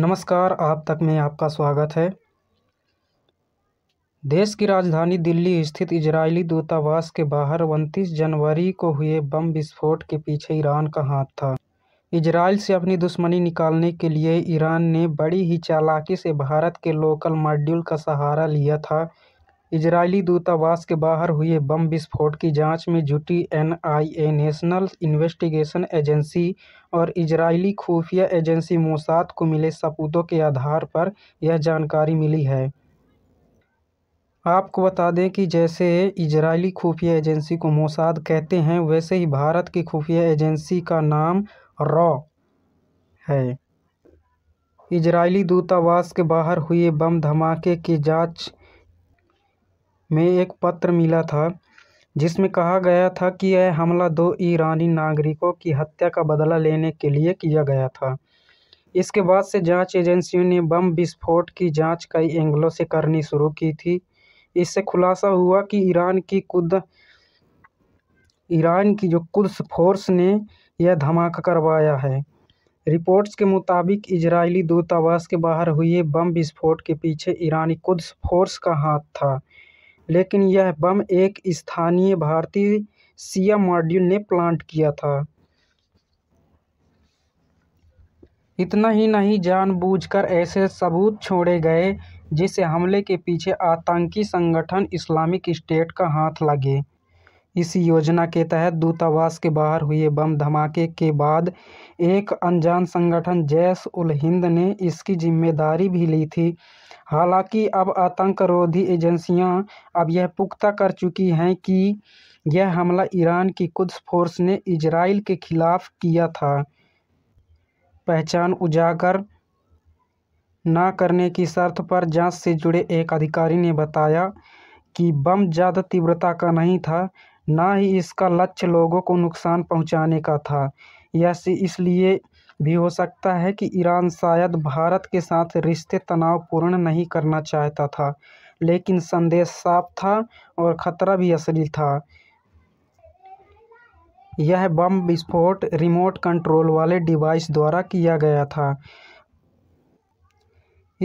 नमस्कार आप तक में आपका स्वागत है देश की राजधानी दिल्ली स्थित इजरायली दूतावास के बाहर उनतीस जनवरी को हुए बम विस्फोट के पीछे ईरान का हाथ था इजराइल से अपनी दुश्मनी निकालने के लिए ईरान ने बड़ी ही चालाकी से भारत के लोकल मॉड्यूल का सहारा लिया था इजरायली दूतावास के बाहर हुए बम विस्फोट की जांच में जुटी एनआईए नेशनल इन्वेस्टिगेशन एजेंसी और इजरायली खुफिया एजेंसी मोसाद को मिले सबूतों के आधार पर यह जानकारी मिली है आपको बता दें कि जैसे इजरायली खुफिया एजेंसी को मोसाद कहते हैं वैसे ही भारत की खुफिया एजेंसी का नाम रॉ है इजरायली दूतावास के बाहर हुए बम धमाके की जांच में एक पत्र मिला था जिसमें कहा गया था कि यह हमला दो ईरानी नागरिकों की हत्या का बदला लेने के लिए किया गया था इसके बाद से जांच एजेंसियों ने बम विस्फोट की जांच कई एंगलों से करनी शुरू की थी इससे खुलासा हुआ कि ईरान की कुद ईरान की जो कुल फोर्स ने यह धमाका करवाया है रिपोर्ट्स के मुताबिक इजरायली दूतावास के बाहर हुए बम विस्फोट के पीछे ईरानी कुद्स फोर्स का हाथ था लेकिन यह बम एक स्थानीय भारतीय सिया मॉड्यूल ने प्लांट किया था इतना ही नहीं जानबूझकर ऐसे सबूत छोड़े गए जिसे हमले के पीछे आतंकी संगठन इस्लामिक स्टेट का हाथ लगे इस योजना के तहत दूतावास के बाहर हुए बम धमाके के बाद एक अनजान संगठन जैश उल हिंद ने इसकी जिम्मेदारी भी ली थी हालांकि अब आतंकरोधी एजेंसियां अब यह पुख्ता कर चुकी हैं कि यह हमला ईरान की कुछ फोर्स ने इजराइल के खिलाफ किया था पहचान उजागर ना करने की शर्त पर जांच से जुड़े एक अधिकारी ने बताया कि बम ज़्यादा तीव्रता का नहीं था न ही इसका लक्ष्य लोगों को नुकसान पहुंचाने का था यह इसलिए भी हो सकता है कि ईरान शायद भारत के साथ रिश्ते तनावपूर्ण नहीं करना चाहता था लेकिन संदेश साफ था और ख़तरा भी असली था यह बम विस्फोट रिमोट कंट्रोल वाले डिवाइस द्वारा किया गया था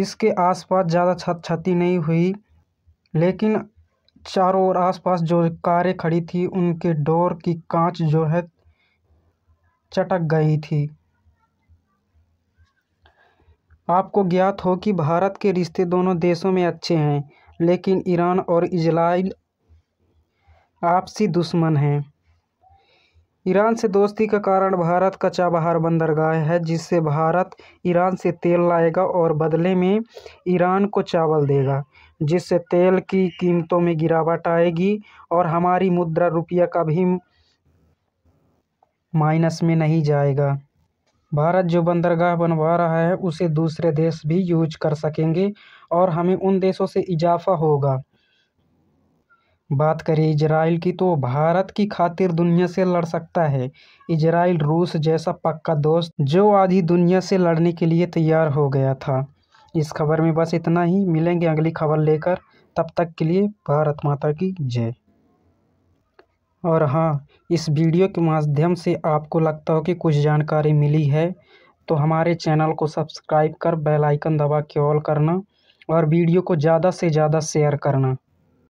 इसके आसपास ज़्यादा क्षति नहीं हुई लेकिन चारों ओर आसपास जो कारें खड़ी थी उनके डोर की कांच जो है चटक गई थी आपको ज्ञात हो कि भारत के रिश्ते दोनों देशों में अच्छे हैं लेकिन ईरान और इजराइल आपसी दुश्मन हैं ईरान से दोस्ती का कारण भारत का चाबहार बंदरगाह है जिससे भारत ईरान से तेल लाएगा और बदले में ईरान को चावल देगा जिससे तेल की कीमतों में गिरावट आएगी और हमारी मुद्रा रुपया कभी माइनस में नहीं जाएगा भारत जो बंदरगाह बनवा रहा है उसे दूसरे देश भी यूज कर सकेंगे और हमें उन देशों से इजाफा होगा बात करें इजराइल की तो भारत की खातिर दुनिया से लड़ सकता है इजराइल रूस जैसा पक्का दोस्त जो आधी दुनिया से लड़ने के लिए तैयार हो गया था इस खबर में बस इतना ही मिलेंगे अगली खबर लेकर तब तक के लिए भारत माता की जय और हाँ इस वीडियो के माध्यम से आपको लगता हो कि कुछ जानकारी मिली है तो हमारे चैनल को सब्सक्राइब कर बेल आइकन दबा के ऑल करना और वीडियो को ज़्यादा से ज़्यादा शेयर करना